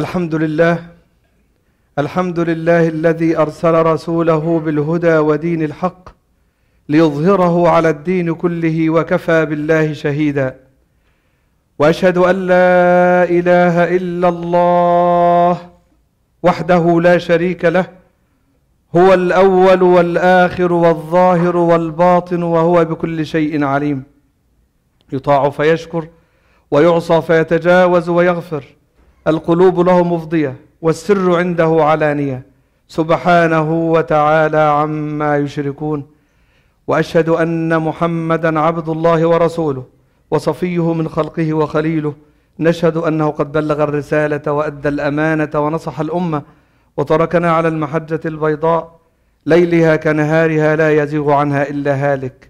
الحمد لله الحمد لله الذي أرسل رسوله بالهدى ودين الحق ليظهره على الدين كله وكفى بالله شهيدا وأشهد أن لا إله إلا الله وحده لا شريك له هو الأول والآخر والظاهر والباطن وهو بكل شيء عليم يطاع فيشكر ويعصى فيتجاوز ويغفر القلوب له مفضية والسر عنده علانية سبحانه وتعالى عما يشركون وأشهد أن محمدا عبد الله ورسوله وصفيه من خلقه وخليله نشهد أنه قد بلغ الرسالة وأدى الأمانة ونصح الأمة وتركنا على المحجة البيضاء ليلها كنهارها لا يزيغ عنها إلا هالك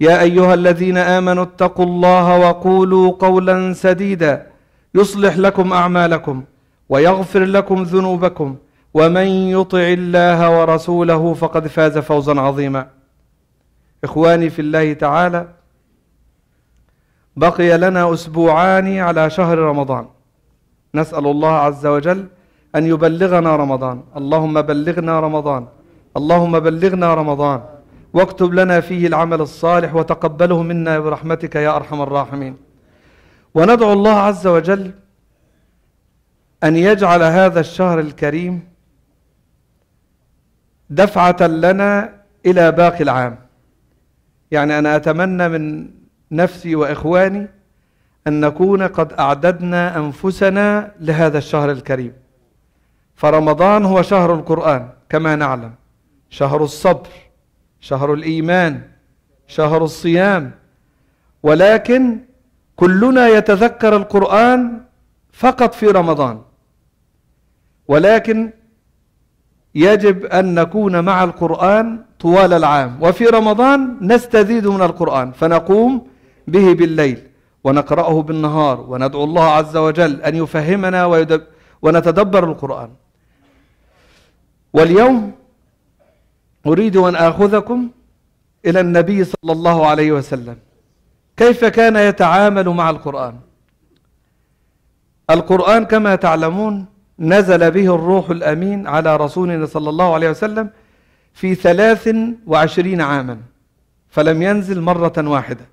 يا ايها الذين امنوا اتقوا الله وقولوا قولا سديدا يصلح لكم اعمالكم ويغفر لكم ذنوبكم ومن يطع الله ورسوله فقد فاز فوزا عظيما اخواني في الله تعالى بقي لنا اسبوعان على شهر رمضان نسال الله عز وجل ان يبلغنا رمضان اللهم بلغنا رمضان اللهم بلغنا رمضان واكتب لنا فيه العمل الصالح وتقبله منا برحمتك يا ارحم الراحمين وندعو الله عز وجل ان يجعل هذا الشهر الكريم دفعه لنا الى باقي العام يعني انا اتمنى من نفسي واخواني ان نكون قد اعددنا انفسنا لهذا الشهر الكريم فرمضان هو شهر القران كما نعلم شهر الصبر شهر الإيمان شهر الصيام ولكن كلنا يتذكر القرآن فقط في رمضان ولكن يجب أن نكون مع القرآن طوال العام وفي رمضان نستزيد من القرآن فنقوم به بالليل ونقرأه بالنهار وندعو الله عز وجل أن يفهمنا ونتدبر القرآن واليوم أريد أن آخذكم إلى النبي صلى الله عليه وسلم كيف كان يتعامل مع القرآن القرآن كما تعلمون نزل به الروح الأمين على رسولنا صلى الله عليه وسلم في ثلاث وعشرين عاما فلم ينزل مرة واحدة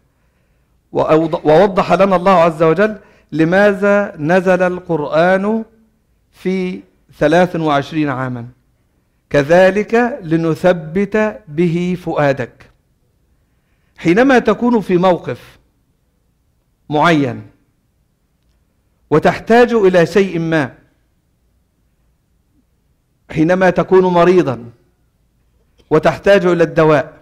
ووضح لنا الله عز وجل لماذا نزل القرآن في ثلاث وعشرين عاما كذلك لنثبت به فؤادك حينما تكون في موقف معين وتحتاج إلى شيء ما حينما تكون مريضا وتحتاج إلى الدواء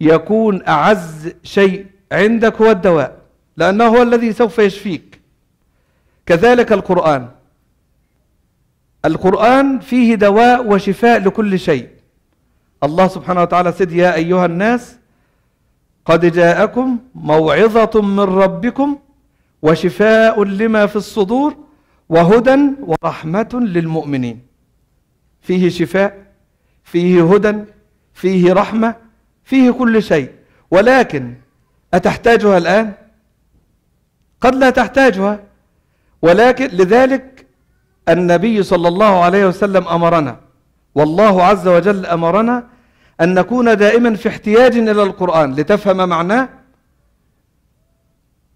يكون أعز شيء عندك هو الدواء لأنه هو الذي سوف يشفيك كذلك القرآن القرآن فيه دواء وشفاء لكل شيء الله سبحانه وتعالى سيد يا أيها الناس قد جاءكم موعظة من ربكم وشفاء لما في الصدور وهدى ورحمة للمؤمنين فيه شفاء فيه هدى فيه رحمة فيه كل شيء ولكن أتحتاجها الآن؟ قد لا تحتاجها ولكن لذلك النبي صلى الله عليه وسلم أمرنا والله عز وجل أمرنا أن نكون دائما في احتياج إلى القرآن لتفهم معناه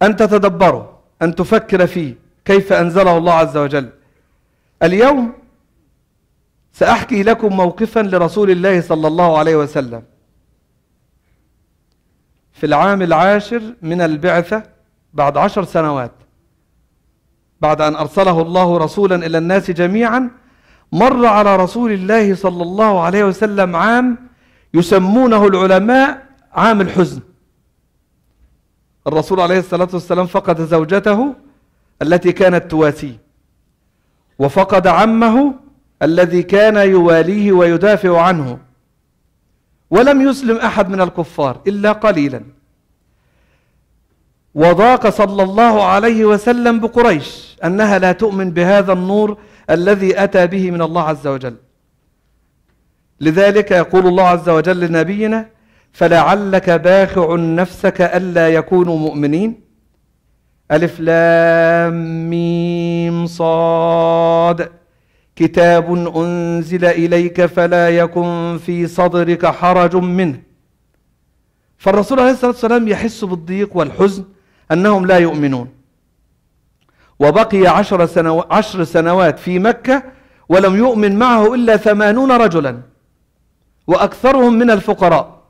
أن تتدبره أن تفكر فيه كيف أنزله الله عز وجل اليوم سأحكي لكم موقفا لرسول الله صلى الله عليه وسلم في العام العاشر من البعثة بعد عشر سنوات بعد أن أرسله الله رسولا إلى الناس جميعا مر على رسول الله صلى الله عليه وسلم عام يسمونه العلماء عام الحزن الرسول عليه الصلاة والسلام فقد زوجته التي كانت تواسيه وفقد عمه الذي كان يواليه ويدافع عنه ولم يسلم أحد من الكفار إلا قليلاً وضاق صلى الله عليه وسلم بقريش أنها لا تؤمن بهذا النور الذي أتى به من الله عز وجل لذلك يقول الله عز وجل لنبينا فلعلك باخع نفسك ألا يكونوا مؤمنين ألف لام ميم صاد كتاب أنزل إليك فلا يكن في صدرك حرج منه فالرسول عليه الصلاة والسلام يحس بالضيق والحزن أنهم لا يؤمنون وبقي عشر, سنو عشر سنوات في مكة ولم يؤمن معه إلا ثمانون رجلا وأكثرهم من الفقراء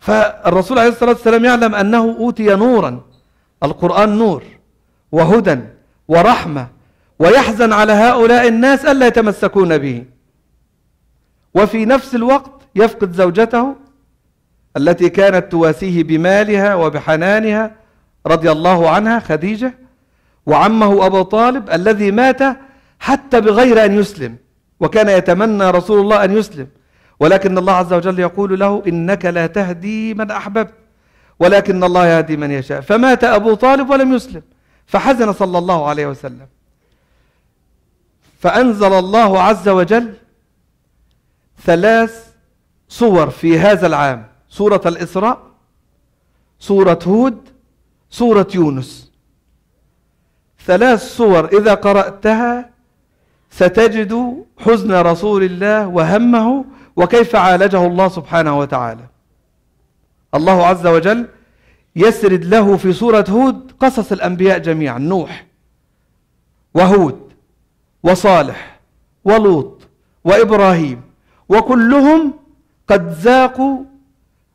فالرسول عليه الصلاة والسلام يعلم أنه أوتي نورا القرآن نور وهدى ورحمة ويحزن على هؤلاء الناس ألا يتمسكون به وفي نفس الوقت يفقد زوجته التي كانت تواسيه بمالها وبحنانها رضي الله عنها خديجة وعمه أبو طالب الذي مات حتى بغير أن يسلم وكان يتمنى رسول الله أن يسلم ولكن الله عز وجل يقول له إنك لا تهدي من أحببت ولكن الله يهدي من يشاء فمات أبو طالب ولم يسلم فحزن صلى الله عليه وسلم فأنزل الله عز وجل ثلاث صور في هذا العام سورة الإسراء سورة هود سورة يونس ثلاث سور إذا قرأتها ستجد حزن رسول الله وهمه وكيف عالجه الله سبحانه وتعالى الله عز وجل يسرد له في سورة هود قصص الأنبياء جميعا نوح وهود وصالح ولوط وإبراهيم وكلهم قد ذاقوا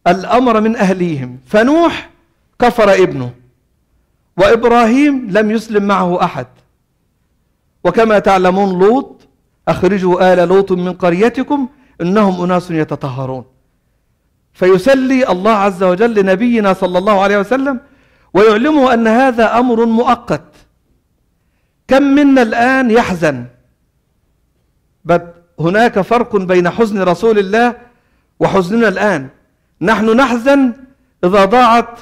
الأمر من أهليهم فنوح كفر ابنه وإبراهيم لم يسلم معه أحد وكما تعلمون لوط أخرجوا آل لوط من قريتكم إنهم أناس يتطهرون فيسلي الله عز وجل لنبينا صلى الله عليه وسلم ويعلمه أن هذا أمر مؤقت كم منا الآن يحزن بل هناك فرق بين حزن رسول الله وحزننا الآن نحن نحزن إذا ضاعت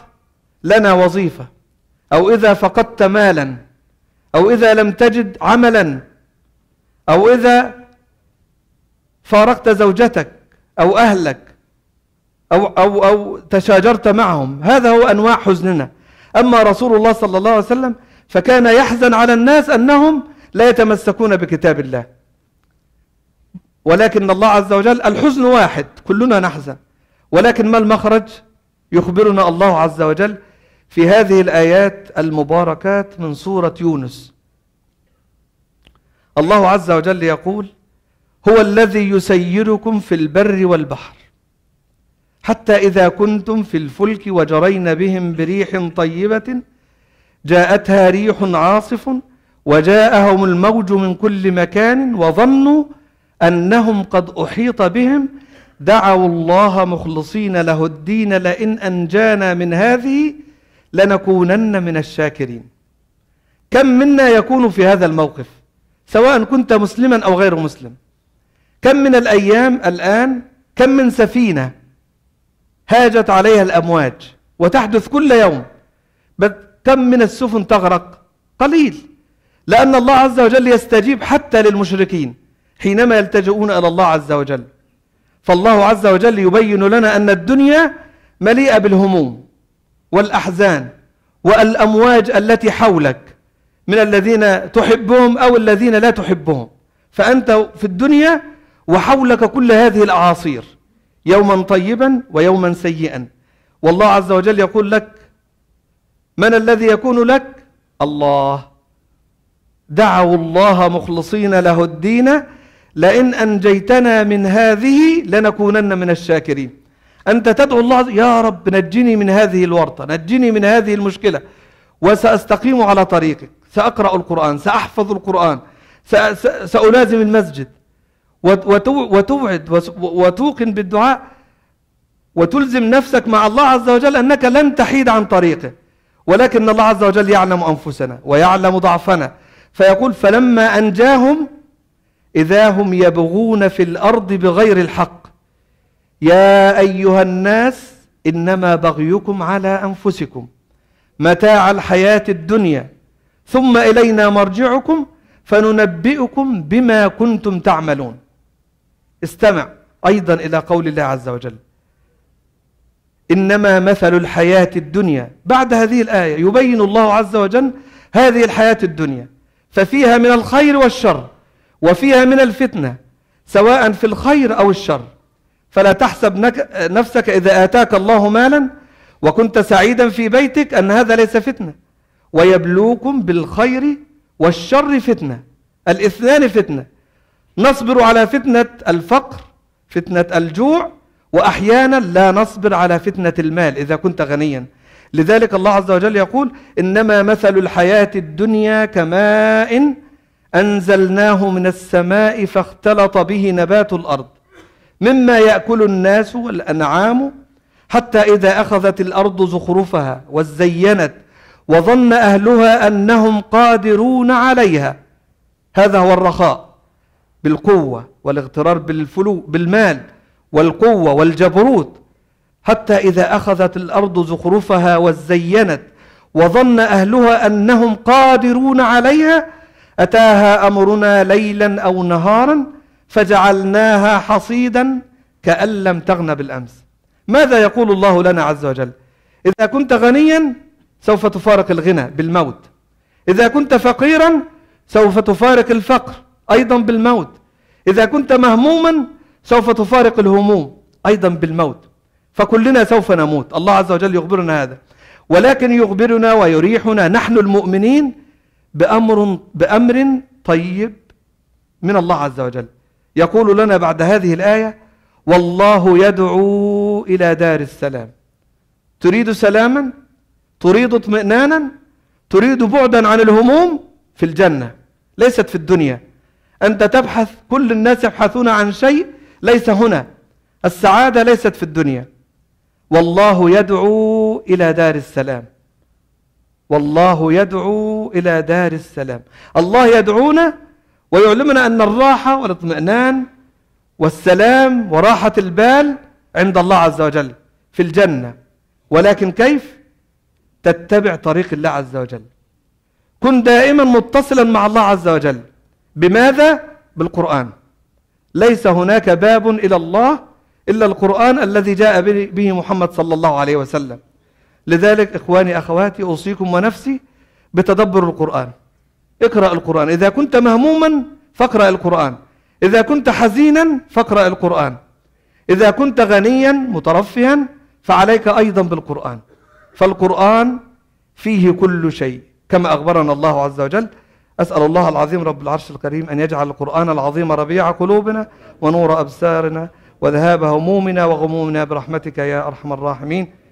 لنا وظيفة أو إذا فقدت مالا أو إذا لم تجد عملا أو إذا فارقت زوجتك أو أهلك أو, أو, أو تشاجرت معهم هذا هو أنواع حزننا أما رسول الله صلى الله عليه وسلم فكان يحزن على الناس أنهم لا يتمسكون بكتاب الله ولكن الله عز وجل الحزن واحد كلنا نحزن ولكن ما المخرج يخبرنا الله عز وجل في هذه الآيات المباركات من سورة يونس الله عز وجل يقول هو الذي يسيركم في البر والبحر حتى إذا كنتم في الفلك وجرين بهم بريح طيبة جاءتها ريح عاصف وجاءهم الموج من كل مكان وظنوا أنهم قد أحيط بهم دعوا الله مخلصين له الدين لئن أنجانا من هذه لنكونن من الشاكرين كم منا يكون في هذا الموقف سواء كنت مسلما أو غير مسلم كم من الأيام الآن كم من سفينة هاجت عليها الأمواج وتحدث كل يوم بل كم من السفن تغرق قليل لأن الله عز وجل يستجيب حتى للمشركين حينما يلتجئون إلى الله عز وجل فالله عز وجل يبين لنا أن الدنيا مليئة بالهموم والأحزان والأمواج التي حولك من الذين تحبهم أو الذين لا تحبهم فأنت في الدنيا وحولك كل هذه الأعاصير يوما طيبا ويوما سيئا والله عز وجل يقول لك من الذي يكون لك الله دعوا الله مخلصين له الدين لئن أنجيتنا من هذه لنكونن من الشاكرين أنت تدعو الله يا رب نجني من هذه الورطة نجني من هذه المشكلة وسأستقيم على طريقك سأقرأ القرآن سأحفظ القرآن سألازم المسجد وتوعد وتوقن بالدعاء وتلزم نفسك مع الله عز وجل أنك لن تحيد عن طريقه ولكن الله عز وجل يعلم أنفسنا ويعلم ضعفنا فيقول فلما أنجاهم إذا هم يبغون في الأرض بغير الحق يا أيها الناس إنما بغيكم على أنفسكم متاع الحياة الدنيا ثم إلينا مرجعكم فننبئكم بما كنتم تعملون استمع أيضا إلى قول الله عز وجل إنما مثل الحياة الدنيا بعد هذه الآية يبين الله عز وجل هذه الحياة الدنيا ففيها من الخير والشر وفيها من الفتنة سواء في الخير أو الشر فلا تحسب نفسك إذا آتاك الله مالا وكنت سعيدا في بيتك أن هذا ليس فتنة ويبلوكم بالخير والشر فتنة الاثنان فتنة نصبر على فتنة الفقر فتنة الجوع وأحيانا لا نصبر على فتنة المال إذا كنت غنيا لذلك الله عز وجل يقول إنما مثل الحياة الدنيا كماء أنزلناه من السماء فاختلط به نبات الأرض مما يأكل الناس والأنعام حتى إذا أخذت الأرض زخرفها وزينت وظن أهلها أنهم قادرون عليها هذا هو الرخاء بالقوة والاغترار بالفلو بالمال والقوة والجبروت حتى إذا أخذت الأرض زخرفها وزينت وظن أهلها أنهم قادرون عليها أتاها أمرنا ليلا أو نهارا فجعلناها حصيدا كأن لم تغن بالأمس ماذا يقول الله لنا عز وجل إذا كنت غنيا سوف تفارق الغنى بالموت إذا كنت فقيرا سوف تفارق الفقر أيضا بالموت إذا كنت مهموما سوف تفارق الهموم أيضا بالموت فكلنا سوف نموت الله عز وجل يخبرنا هذا ولكن يخبرنا ويريحنا نحن المؤمنين بأمر, بأمر طيب من الله عز وجل يقول لنا بعد هذه الآية والله يدعو إلى دار السلام تريد سلاما تريد اطمئنانا تريد بعدا عن الهموم في الجنة ليست في الدنيا أنت تبحث كل الناس يبحثون عن شيء ليس هنا السعادة ليست في الدنيا والله يدعو إلى دار السلام والله يدعو إلى دار السلام الله يدعونا ويعلمنا أن الراحة والاطمئنان والسلام وراحة البال عند الله عز وجل في الجنة ولكن كيف تتبع طريق الله عز وجل كن دائما متصلا مع الله عز وجل بماذا بالقرآن ليس هناك باب إلى الله إلا القرآن الذي جاء به محمد صلى الله عليه وسلم لذلك إخواني أخواتي أوصيكم ونفسي بتدبر القرآن اقرأ القرآن إذا كنت مهموما فاقرأ القرآن إذا كنت حزينا فاقرأ القرآن إذا كنت غنيا مترفها فعليك أيضا بالقرآن فالقرآن فيه كل شيء كما أخبرنا الله عز وجل أسأل الله العظيم رب العرش الكريم أن يجعل القرآن العظيم ربيع قلوبنا ونور أبصارنا وذهاب همومنا وغمومنا برحمتك يا أرحم الراحمين